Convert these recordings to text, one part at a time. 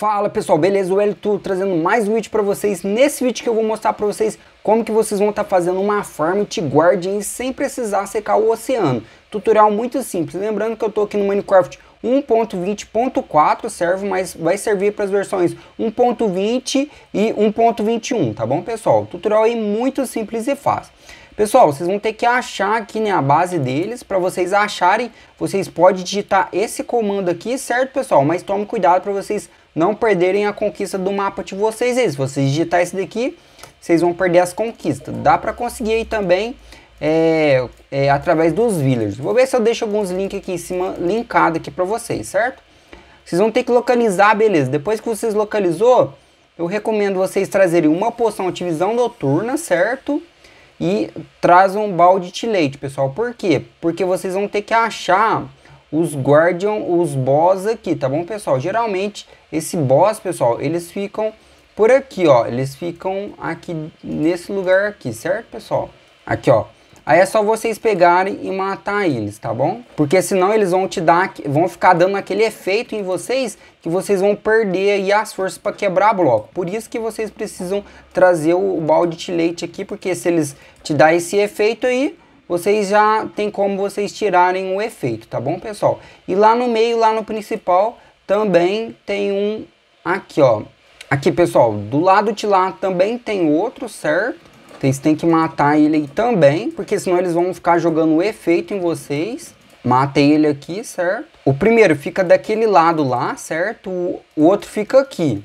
Fala pessoal, beleza? O Elito trazendo mais um vídeo para vocês. Nesse vídeo que eu vou mostrar para vocês como que vocês vão estar tá fazendo uma farm de guardian sem precisar secar o oceano. Tutorial muito simples. Lembrando que eu estou aqui no Minecraft 1.20.4 serve, mas vai servir para as versões 1.20 e 1.21, tá bom pessoal? Tutorial aí muito simples e fácil. Pessoal, vocês vão ter que achar aqui né, a base deles. Para vocês acharem, vocês podem digitar esse comando aqui, certo, pessoal? Mas tome cuidado para vocês não perderem a conquista do mapa de vocês aí. Se vocês digitar esse daqui, vocês vão perder as conquistas. Dá para conseguir aí também é, é, através dos villagers. Vou ver se eu deixo alguns links aqui em cima, linkado aqui para vocês, certo? Vocês vão ter que localizar, beleza. Depois que vocês localizou, eu recomendo vocês trazerem uma poção de visão noturna, certo? E traz um balde de leite, pessoal. Por quê? Porque vocês vão ter que achar os Guardian, os boss aqui, tá bom, pessoal? Geralmente esse boss, pessoal, eles ficam por aqui, ó. Eles ficam aqui nesse lugar aqui, certo, pessoal? Aqui, ó. Aí é só vocês pegarem e matar eles, tá bom? Porque senão eles vão te dar, vão ficar dando aquele efeito em vocês que vocês vão perder aí as forças para quebrar bloco. Por isso que vocês precisam trazer o, o balde de leite aqui, porque se eles te dar esse efeito aí, vocês já tem como vocês tirarem o efeito, tá bom, pessoal? E lá no meio, lá no principal, também tem um aqui, ó. Aqui, pessoal, do lado de lá também tem outro, certo? Vocês têm que matar ele também, porque senão eles vão ficar jogando efeito em vocês. Matei ele aqui, certo? O primeiro fica daquele lado lá, certo? O outro fica aqui.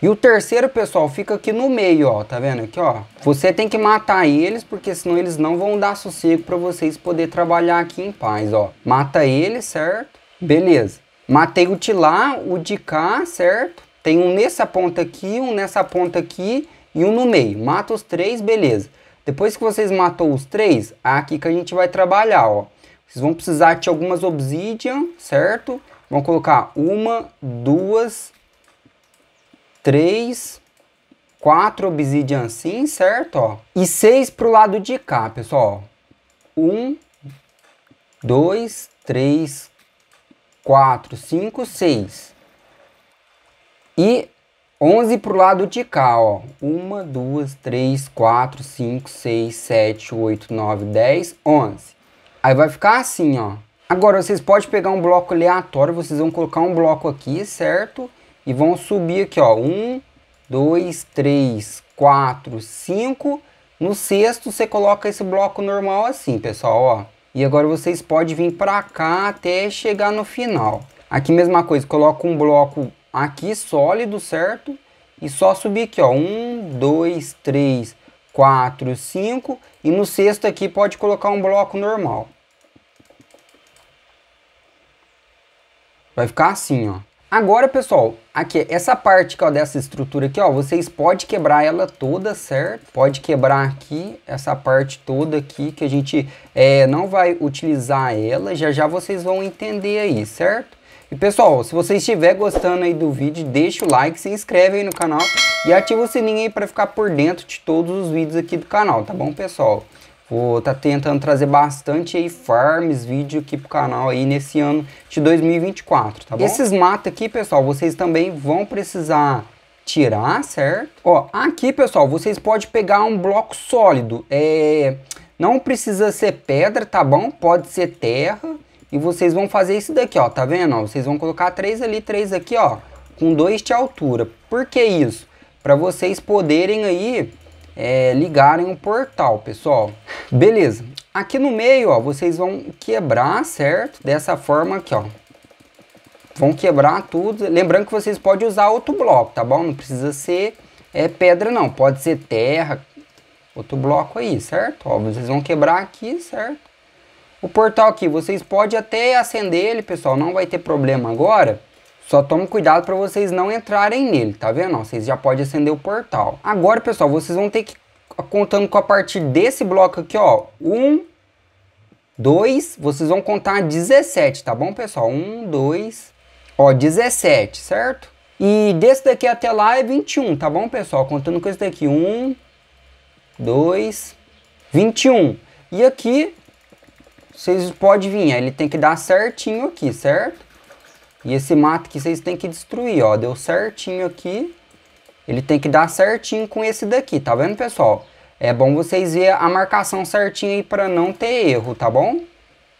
E o terceiro, pessoal, fica aqui no meio, ó. Tá vendo aqui, ó? Você tem que matar eles, porque senão eles não vão dar sossego para vocês poder trabalhar aqui em paz, ó. Mata ele, certo? Beleza. Matei o de lá, o de cá, certo? Tem um nessa ponta aqui, um nessa ponta aqui e um no meio. Mata os três, beleza. Depois que vocês matou os três, é aqui que a gente vai trabalhar, ó. Vocês vão precisar de algumas obsidian, certo? Vão colocar uma, duas, três, quatro obsidian assim, certo? Ó. E seis pro lado de cá, pessoal. Um, dois, três, 4, 5, 6. E 11 para o lado de cá, ó. 1, 2, 3, 4, 5, 6, 7, 8, 9, 10, 11. Aí vai ficar assim, ó. Agora, vocês podem pegar um bloco aleatório, vocês vão colocar um bloco aqui, certo? E vão subir aqui, ó. 1, 2, 3, 4, 5. No sexto, você coloca esse bloco normal assim, pessoal, ó. E agora vocês podem vir para cá até chegar no final. Aqui mesma coisa, coloca um bloco aqui sólido, certo? E só subir aqui, ó. Um, dois, três, quatro, cinco. E no sexto aqui pode colocar um bloco normal. Vai ficar assim, ó. Agora, pessoal, aqui, essa parte ó, dessa estrutura aqui, ó, vocês podem quebrar ela toda, certo? Pode quebrar aqui, essa parte toda aqui, que a gente é, não vai utilizar ela, já já vocês vão entender aí, certo? E pessoal, se você estiver gostando aí do vídeo, deixa o like, se inscreve aí no canal e ativa o sininho aí para ficar por dentro de todos os vídeos aqui do canal, tá bom pessoal? Vou tá tentando trazer bastante aí farms, vídeo aqui pro canal aí nesse ano de 2024, tá bom? Esses matos aqui, pessoal, vocês também vão precisar tirar, certo? Ó, aqui, pessoal, vocês podem pegar um bloco sólido. É, não precisa ser pedra, tá bom? Pode ser terra. E vocês vão fazer isso daqui, ó, tá vendo? Ó, vocês vão colocar três ali, três aqui, ó, com dois de altura. Por que isso? Para vocês poderem aí é, ligarem um portal, pessoal. Beleza. Aqui no meio, ó, vocês vão quebrar, certo? Dessa forma aqui, ó. Vão quebrar tudo. Lembrando que vocês podem usar outro bloco, tá bom? Não precisa ser é, pedra, não. Pode ser terra, outro bloco aí, certo? Ó, vocês vão quebrar aqui, certo? O portal aqui, vocês podem até acender ele, pessoal. Não vai ter problema agora. Só tome cuidado para vocês não entrarem nele, tá vendo? Vocês já podem acender o portal. Agora, pessoal, vocês vão ter que contando com a partir desse bloco aqui, ó. Um, dois, vocês vão contar 17, tá bom, pessoal? Um, dois, ó, 17, certo? E desse daqui até lá é 21, tá bom, pessoal? Contando com esse daqui. Um, dois, 21. E aqui, vocês podem vir, ele tem que dar certinho aqui, certo? E esse mato que vocês têm que destruir, ó. Deu certinho aqui. Ele tem que dar certinho com esse daqui, tá vendo, pessoal? É bom vocês ver a marcação certinha aí para não ter erro, tá bom?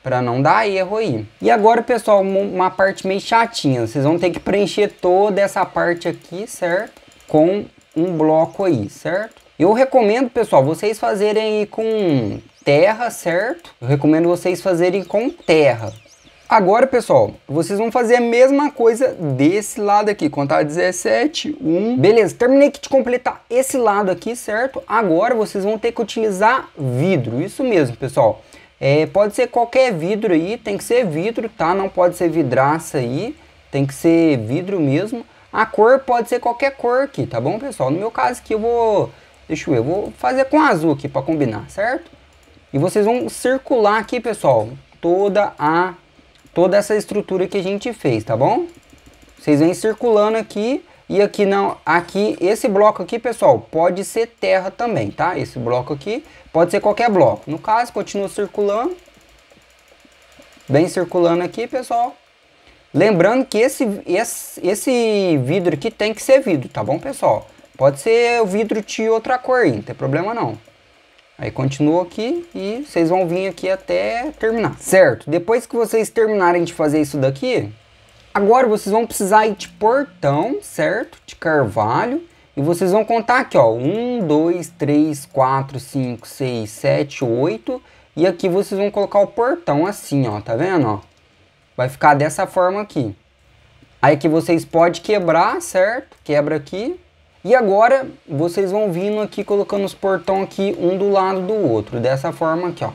Para não dar erro aí. E agora, pessoal, uma parte meio chatinha. Vocês vão ter que preencher toda essa parte aqui, certo? Com um bloco aí, certo? Eu recomendo, pessoal, vocês fazerem aí com terra, certo? Eu recomendo vocês fazerem com terra. Agora, pessoal, vocês vão fazer a mesma coisa desse lado aqui. Contar 17, 1. Beleza, terminei de completar esse lado aqui, certo? Agora vocês vão ter que utilizar vidro. Isso mesmo, pessoal. É, pode ser qualquer vidro aí, tem que ser vidro, tá? Não pode ser vidraça aí, tem que ser vidro mesmo. A cor pode ser qualquer cor aqui, tá bom, pessoal? No meu caso aqui eu vou... Deixa eu ver, eu vou fazer com azul aqui para combinar, certo? E vocês vão circular aqui, pessoal, toda a toda essa estrutura que a gente fez, tá bom? Vocês vêm circulando aqui e aqui não, aqui esse bloco aqui, pessoal, pode ser terra também, tá? Esse bloco aqui pode ser qualquer bloco. No caso, continua circulando. Bem circulando aqui, pessoal. Lembrando que esse, esse, esse vidro aqui tem que ser vidro, tá bom, pessoal? Pode ser o vidro de outra cor aí, não tem problema não. Aí continua aqui e vocês vão vir aqui até terminar. Certo, depois que vocês terminarem de fazer isso daqui, agora vocês vão precisar ir de portão, certo? De carvalho. E vocês vão contar aqui, ó. 1, 2, 3, 4, 5, 6, 7, 8. E aqui vocês vão colocar o portão assim, ó. Tá vendo, ó? Vai ficar dessa forma aqui. Aí que vocês podem quebrar, certo? Quebra aqui. E agora vocês vão vindo aqui colocando os portão aqui um do lado do outro, dessa forma aqui, ó.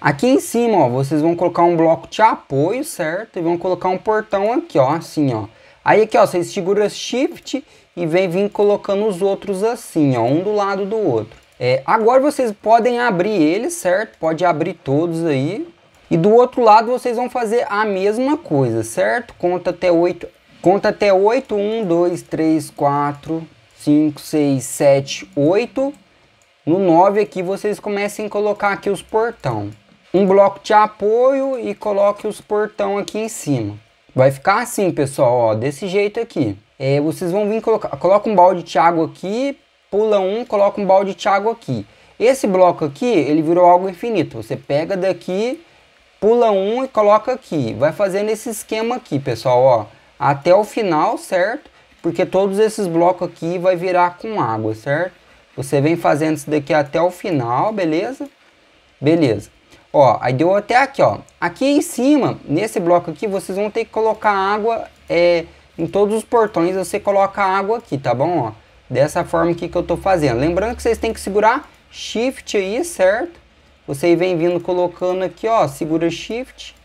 Aqui em cima, ó, vocês vão colocar um bloco de apoio, certo? E vão colocar um portão aqui, ó, assim, ó. Aí aqui, ó, vocês seguram shift e vem vir colocando os outros assim, ó, um do lado do outro. É, agora vocês podem abrir eles, certo? Pode abrir todos aí. E do outro lado vocês vão fazer a mesma coisa, certo? Conta até 8, conta até 8, 1, 2, 3, 4, 5, 6, 7, 8. No 9 aqui vocês comecem a colocar aqui os portão. Um bloco de apoio e coloque os portão aqui em cima. Vai ficar assim, pessoal, ó, desse jeito aqui. É, vocês vão vir colocar, coloca um balde de água aqui, pula um, coloca um balde de água aqui. Esse bloco aqui, ele virou algo infinito. Você pega daqui, pula um e coloca aqui. Vai fazendo esse esquema aqui, pessoal, ó, até o final, certo? porque todos esses blocos aqui vai virar com água, certo? Você vem fazendo isso daqui até o final, beleza? Beleza. Ó, aí deu até aqui, ó. Aqui em cima, nesse bloco aqui, vocês vão ter que colocar água é, em todos os portões. Você coloca água aqui, tá bom? Ó, dessa forma aqui que eu tô fazendo. Lembrando que vocês têm que segurar Shift aí, certo? Você vem vindo colocando aqui, ó, segura Shift.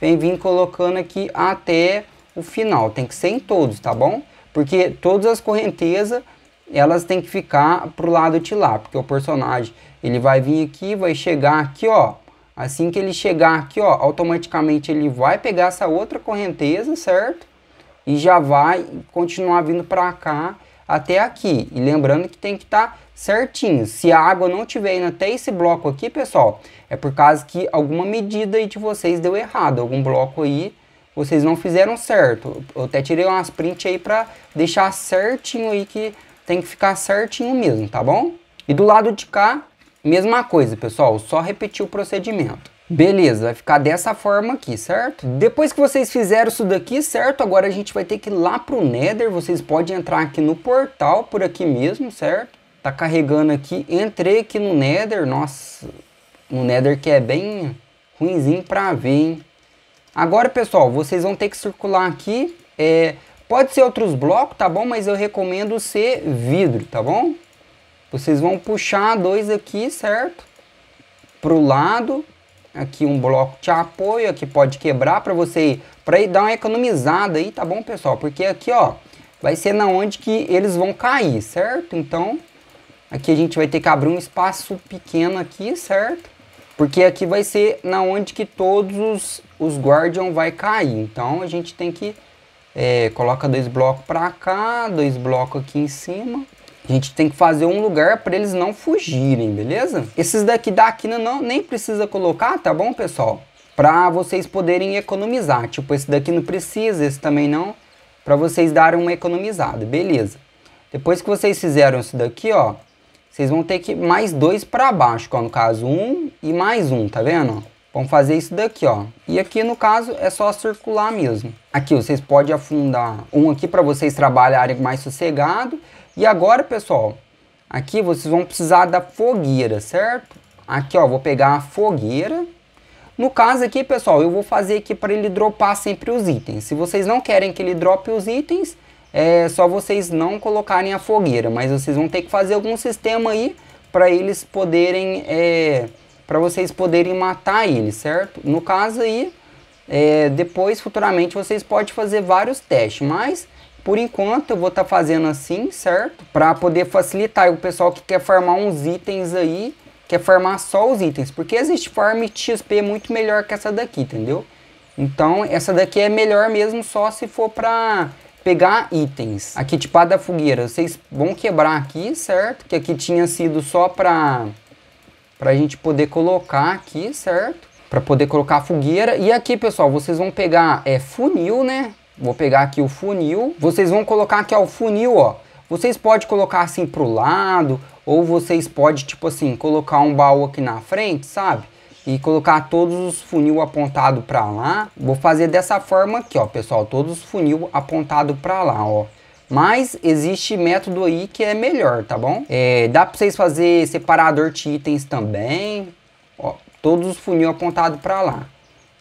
Vem vindo colocando aqui até o final. Tem que ser em todos, tá bom? Porque todas as correntezas, elas têm que ficar pro lado de lá, porque o personagem, ele vai vir aqui, vai chegar aqui, ó. Assim que ele chegar aqui, ó, automaticamente ele vai pegar essa outra correnteza, certo? E já vai continuar vindo para cá até aqui. E lembrando que tem que estar tá certinho. Se a água não tiver indo até esse bloco aqui, pessoal, é por causa que alguma medida aí de vocês deu errado. Algum bloco aí vocês não fizeram certo. Eu até tirei umas prints aí para deixar certinho aí que tem que ficar certinho mesmo, tá bom? E do lado de cá, mesma coisa, pessoal, só repetir o procedimento. Beleza, vai ficar dessa forma aqui, certo? Depois que vocês fizeram isso daqui, certo? Agora a gente vai ter que ir lá pro Nether, vocês podem entrar aqui no portal, por aqui mesmo, certo? Tá carregando aqui, entrei aqui no Nether, nossa, no Nether que é bem ruimzinho pra ver, hein? Agora, pessoal, vocês vão ter que circular aqui. É, pode ser outros blocos, tá bom? Mas eu recomendo ser vidro, tá bom? Vocês vão puxar dois aqui, certo? Pro lado. Aqui um bloco de apoio, aqui pode quebrar para você para dar uma economizada aí, tá bom, pessoal? Porque aqui, ó, vai ser na onde que eles vão cair, certo? Então, aqui a gente vai ter que abrir um espaço pequeno aqui, certo? Porque aqui vai ser na onde que todos os os Guardian vai cair. Então a gente tem que é, coloca dois blocos para cá, dois blocos aqui em cima. A gente tem que fazer um lugar para eles não fugirem, beleza? Esses daqui da quina não, nem precisa colocar, tá bom, pessoal? Para vocês poderem economizar. Tipo, esse daqui não precisa, esse também não. Para vocês darem uma economizada, beleza? Depois que vocês fizeram isso daqui, ó, vocês vão ter que mais dois para baixo, ó, no caso um e mais um, tá vendo? Vamos fazer isso daqui, ó. E aqui, no caso, é só circular mesmo. Aqui, vocês podem afundar um aqui para vocês trabalharem mais sossegado. E agora, pessoal, aqui vocês vão precisar da fogueira, certo? Aqui, ó, vou pegar a fogueira. No caso aqui, pessoal, eu vou fazer aqui para ele dropar sempre os itens. Se vocês não querem que ele drope os itens, é só vocês não colocarem a fogueira. Mas vocês vão ter que fazer algum sistema aí para eles poderem... É, para vocês poderem matar ele, certo? No caso aí, é, depois futuramente vocês podem fazer vários testes, mas por enquanto eu vou estar tá fazendo assim, certo? Para poder facilitar o pessoal que quer farmar uns itens aí, quer farmar só os itens, porque existe farm XP muito melhor que essa daqui, entendeu? Então essa daqui é melhor mesmo só se for para pegar itens. Aqui tipo a da fogueira, vocês vão quebrar aqui, certo? Que aqui tinha sido só para para a gente poder colocar aqui, certo? Para poder colocar a fogueira. E aqui, pessoal, vocês vão pegar é, funil, né? Vou pegar aqui o funil. Vocês vão colocar aqui, ó, o funil, ó. Vocês podem colocar assim pro lado, ou vocês podem, tipo assim, colocar um baú aqui na frente, sabe? E colocar todos os funil apontado para lá. Vou fazer dessa forma aqui, ó, pessoal. Todos os funil apontado para lá, ó. Mas existe método aí que é melhor, tá bom? É, dá para vocês fazer separador de itens também. Ó, todos os funil apontado para lá.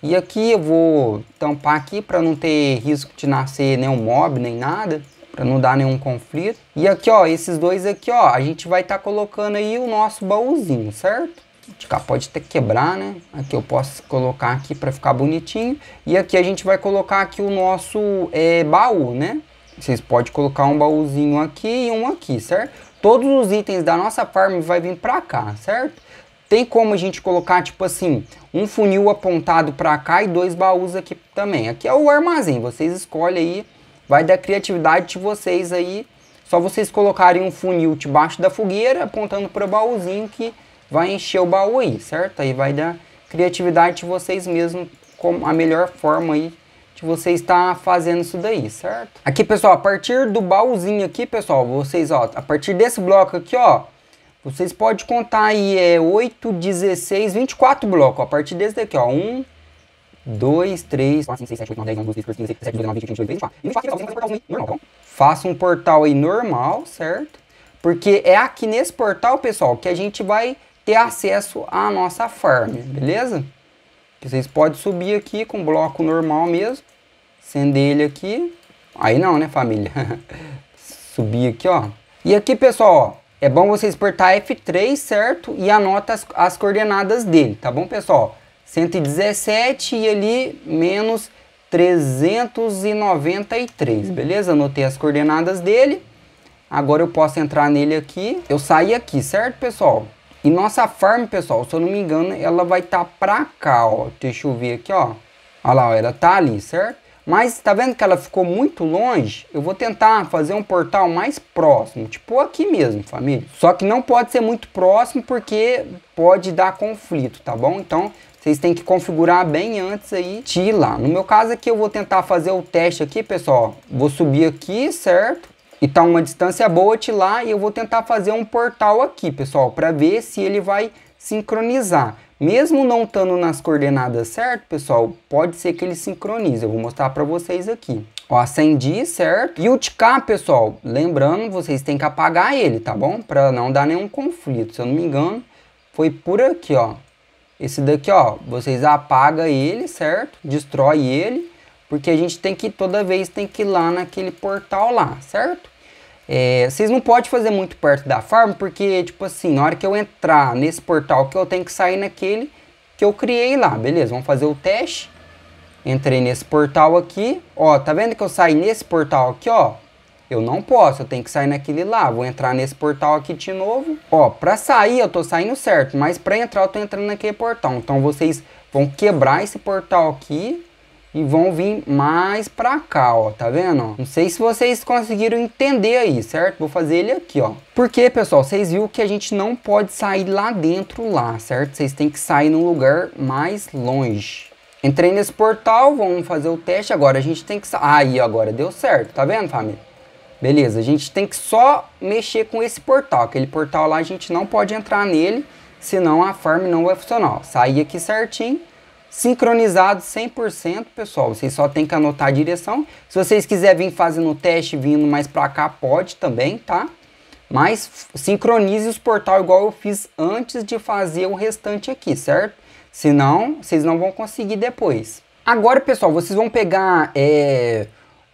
E aqui eu vou tampar aqui para não ter risco de nascer nenhum mob nem nada, para não dar nenhum conflito. E aqui, ó, esses dois aqui, ó, a gente vai estar tá colocando aí o nosso baúzinho, certo? Cá pode até quebrar, né? Aqui eu posso colocar aqui para ficar bonitinho. E aqui a gente vai colocar aqui o nosso é, baú, né? vocês podem colocar um baúzinho aqui e um aqui, certo? Todos os itens da nossa farm vai vir para cá, certo? Tem como a gente colocar, tipo assim, um funil apontado para cá e dois baús aqui também. Aqui é o armazém, vocês escolhem aí, vai da criatividade de vocês aí. Só vocês colocarem um funil debaixo da fogueira, apontando para o baúzinho que vai encher o baú aí, certo? Aí vai da criatividade de vocês mesmo, como a melhor forma aí de você estar fazendo isso daí, certo? Aqui, pessoal, a partir do baúzinho aqui, pessoal, vocês, ó, a partir desse bloco aqui, ó, vocês podem contar aí, é 8, 16, 24 blocos, ó, a partir desse daqui, ó, 1, 2, 3, 4, 5, 6, 7, 8, 9, 10, 11, 12, 13, 15, 17, 18, 19, 20, 21, 22, 23, 24. E no faça um portal normal, tá bom? Faça um portal aí normal, certo? Porque é aqui nesse portal, pessoal, que a gente vai ter acesso à nossa farm, beleza? Vocês podem subir aqui com bloco normal mesmo. Acender ele aqui. Aí não, né, família? subir aqui, ó. E aqui, pessoal, ó, é bom vocês apertar F3, certo? E anota as, as coordenadas dele, tá bom, pessoal? 117 e ali menos 393, beleza? Anotei as coordenadas dele. Agora eu posso entrar nele aqui. Eu saí aqui, certo, pessoal? E nossa farm, pessoal, se eu não me engano, ela vai estar tá pra cá, ó. Deixa eu ver aqui, ó. Olha lá, ó, ela tá ali, certo? Mas tá vendo que ela ficou muito longe? Eu vou tentar fazer um portal mais próximo, tipo aqui mesmo, família. Só que não pode ser muito próximo porque pode dar conflito, tá bom? Então, vocês têm que configurar bem antes aí de ir lá. No meu caso aqui, eu vou tentar fazer o teste aqui, pessoal. Vou subir aqui, certo? E tá uma distância boa de lá e eu vou tentar fazer um portal aqui, pessoal, para ver se ele vai sincronizar. Mesmo não estando nas coordenadas certo, pessoal, pode ser que ele sincronize. Eu vou mostrar para vocês aqui. Ó, acendi, certo? E o TK, pessoal, lembrando, vocês têm que apagar ele, tá bom? Para não dar nenhum conflito, se eu não me engano. Foi por aqui, ó. Esse daqui, ó, vocês apaga ele, certo? Destrói ele, porque a gente tem que, toda vez, tem que ir lá naquele portal lá, certo? É, vocês não podem fazer muito perto da farm, porque, tipo assim, na hora que eu entrar nesse portal que eu tenho que sair naquele que eu criei lá, beleza? Vamos fazer o teste. Entrei nesse portal aqui, ó, tá vendo que eu saí nesse portal aqui, ó? Eu não posso, eu tenho que sair naquele lá, vou entrar nesse portal aqui de novo. Ó, pra sair eu tô saindo certo, mas pra entrar eu tô entrando naquele portal. Então vocês vão quebrar esse portal aqui, e vão vir mais pra cá, ó, tá vendo? Não sei se vocês conseguiram entender aí, certo? Vou fazer ele aqui, ó. Porque, pessoal, vocês viram que a gente não pode sair lá dentro lá, certo? Vocês têm que sair num lugar mais longe. Entrei nesse portal, vamos fazer o teste agora. A gente tem que... sair Aí, agora deu certo, tá vendo, família? Beleza, a gente tem que só mexer com esse portal. Aquele portal lá, a gente não pode entrar nele, senão a farm não vai funcionar. sair aqui certinho sincronizado 100%, pessoal. Vocês só tem que anotar a direção. Se vocês quiserem vir fazendo teste vindo mais para cá, pode também, tá? Mas sincronize os portais igual eu fiz antes de fazer o restante aqui, certo? Senão, vocês não vão conseguir depois. Agora, pessoal, vocês vão pegar... É...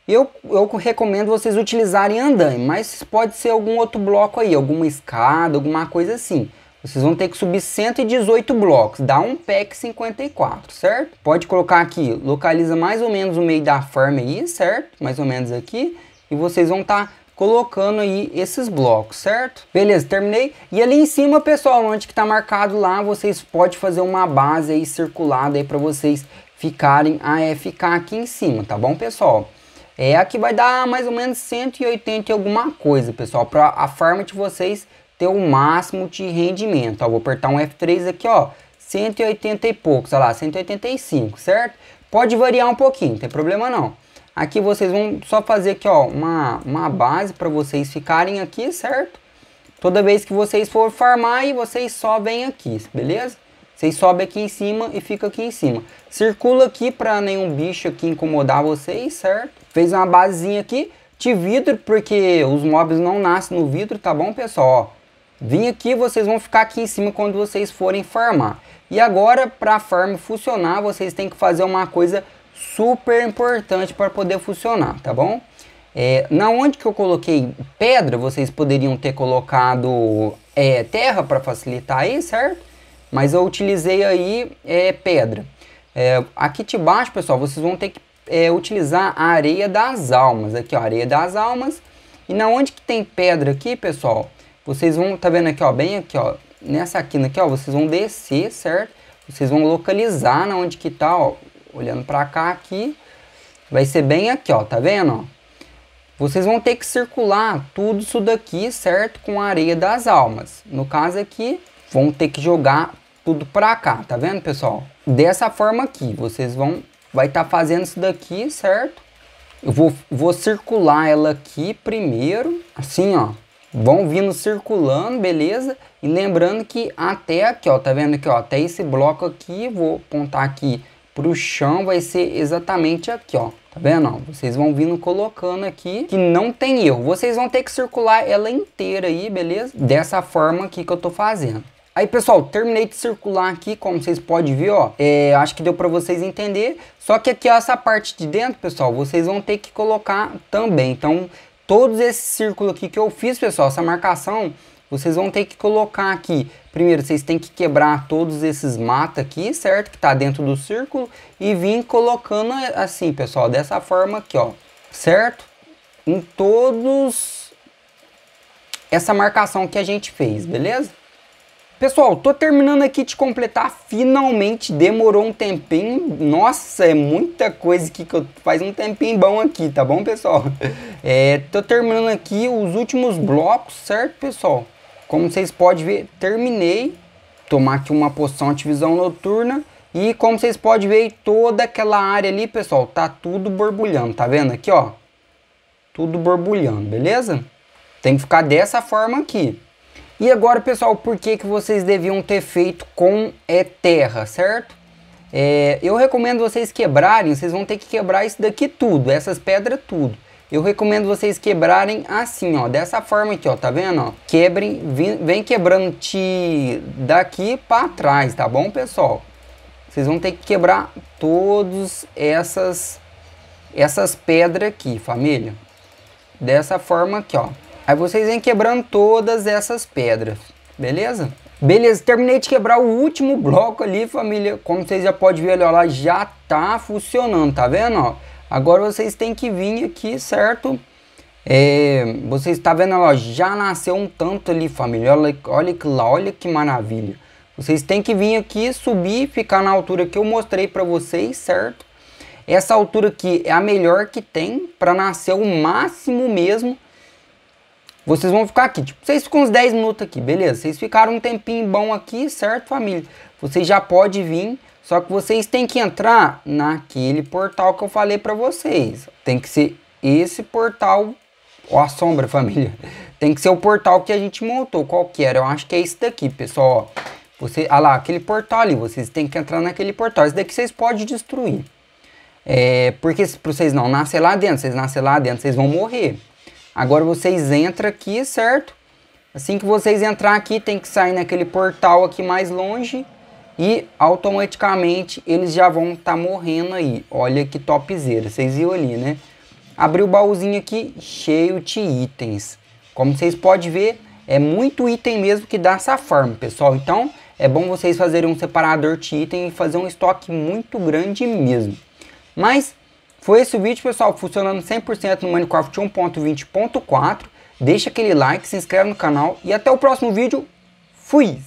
Eu, eu recomendo vocês utilizarem andaime, mas pode ser algum outro bloco aí, alguma escada, alguma coisa assim. Vocês vão ter que subir 118 blocos, dá um pack 54, certo? Pode colocar aqui, localiza mais ou menos o meio da farm aí, certo? Mais ou menos aqui. E vocês vão estar tá colocando aí esses blocos, certo? Beleza, terminei. E ali em cima, pessoal, onde que tá marcado lá, vocês podem fazer uma base aí circulada aí para vocês ficarem AFK aqui em cima, tá bom, pessoal? É, aqui vai dar mais ou menos 180 e alguma coisa, pessoal, para a farm de vocês ter o máximo de rendimento. Ó, vou apertar um F3 aqui, ó, 180 e poucos, olha lá, 185, certo? Pode variar um pouquinho, não tem problema não. Aqui vocês vão só fazer aqui, ó, uma, uma base para vocês ficarem aqui, certo? Toda vez que vocês for farmar e vocês sobem aqui, beleza? Vocês sobem aqui em cima e fica aqui em cima. Circula aqui para nenhum bicho aqui incomodar vocês, certo? Fez uma basezinha aqui de vidro, porque os mobs não nascem no vidro, tá bom, pessoal? Ó, Vim aqui, vocês vão ficar aqui em cima quando vocês forem farmar. E agora, para a farm funcionar, vocês têm que fazer uma coisa super importante para poder funcionar, tá bom? É, na onde que eu coloquei pedra, vocês poderiam ter colocado é, terra para facilitar aí, certo? Mas eu utilizei aí é, pedra. É, aqui de baixo, pessoal, vocês vão ter que é, utilizar a areia das almas. Aqui, ó, areia das almas. E na onde que tem pedra aqui, pessoal, vocês vão, tá vendo aqui, ó, bem aqui, ó, nessa quina aqui, ó, vocês vão descer, certo? Vocês vão localizar na onde que tá, ó, olhando pra cá aqui, vai ser bem aqui, ó, tá vendo, ó? Vocês vão ter que circular tudo isso daqui, certo? Com a areia das almas. No caso aqui, vão ter que jogar tudo pra cá, tá vendo, pessoal? Dessa forma aqui, vocês vão... Vai estar tá fazendo isso daqui, certo? Eu vou, vou circular ela aqui primeiro, assim, ó vão vindo circulando, beleza? E lembrando que até aqui, ó, tá vendo aqui, ó, até esse bloco aqui, vou apontar aqui pro chão, vai ser exatamente aqui, ó. Tá vendo? Ó, vocês vão vindo colocando aqui, que não tem erro. Vocês vão ter que circular ela inteira aí, beleza? Dessa forma aqui que eu tô fazendo. Aí, pessoal, terminei de circular aqui, como vocês podem ver, ó, é, acho que deu para vocês entender. Só que aqui, ó, essa parte de dentro, pessoal, vocês vão ter que colocar também. Então, Todos esse círculo aqui que eu fiz, pessoal, essa marcação, vocês vão ter que colocar aqui. Primeiro, vocês têm que quebrar todos esses matas aqui, certo? Que tá dentro do círculo. E vir colocando assim, pessoal, dessa forma aqui, ó. Certo? Em todos essa marcação que a gente fez, beleza? Pessoal, tô terminando aqui de completar, finalmente demorou um tempinho, nossa, é muita coisa aqui que eu, faz um tempinho bom aqui, tá bom pessoal? É, tô terminando aqui os últimos blocos, certo pessoal? Como vocês podem ver, terminei, tomar aqui uma poção de visão noturna, e como vocês podem ver, toda aquela área ali, pessoal, tá tudo borbulhando, tá vendo aqui, ó? Tudo borbulhando, beleza? Tem que ficar dessa forma aqui. E agora, pessoal, por que, que vocês deviam ter feito com é, terra, certo? É, eu recomendo vocês quebrarem, vocês vão ter que quebrar isso daqui tudo, essas pedras tudo. Eu recomendo vocês quebrarem assim, ó, dessa forma aqui, ó, tá vendo, ó? Quebrem, vem, vem quebrando te daqui para trás, tá bom, pessoal? Vocês vão ter que quebrar todas essas, essas pedras aqui, família. Dessa forma aqui, ó. Aí vocês vêm quebrando todas essas pedras, beleza? Beleza, terminei de quebrar o último bloco ali, família. Como vocês já podem ver, olha lá, já tá funcionando, tá vendo? Ó? Agora vocês têm que vir aqui, certo? É, vocês tá vendo, ó, já nasceu um tanto ali, família. Olha, olha que lá, olha que maravilha. Vocês têm que vir aqui, subir, ficar na altura que eu mostrei para vocês, certo? Essa altura aqui é a melhor que tem para nascer o máximo mesmo vocês vão ficar aqui, tipo, vocês ficam uns 10 minutos aqui, beleza. Vocês ficaram um tempinho bom aqui, certo, família? Vocês já podem vir, só que vocês têm que entrar naquele portal que eu falei para vocês. Tem que ser esse portal, ó a sombra, família. Tem que ser o portal que a gente montou, qual que era? Eu acho que é esse daqui, pessoal, Você, ah lá, aquele portal ali, vocês têm que entrar naquele portal. Esse daqui vocês podem destruir. É, porque se vocês não nascer lá dentro, vocês nascer lá dentro, vocês vão morrer. Agora vocês entram aqui, certo? Assim que vocês entrar aqui, tem que sair naquele portal aqui mais longe e automaticamente eles já vão estar tá morrendo aí. Olha que topzera, vocês viram ali, né? Abriu o baúzinho aqui cheio de itens. Como vocês podem ver, é muito item mesmo que dá essa farm, pessoal. Então, é bom vocês fazerem um separador de item e fazer um estoque muito grande mesmo. Mas foi esse o vídeo, pessoal, funcionando 100% no Minecraft 1.20.4. Deixa aquele like, se inscreve no canal e até o próximo vídeo. Fui!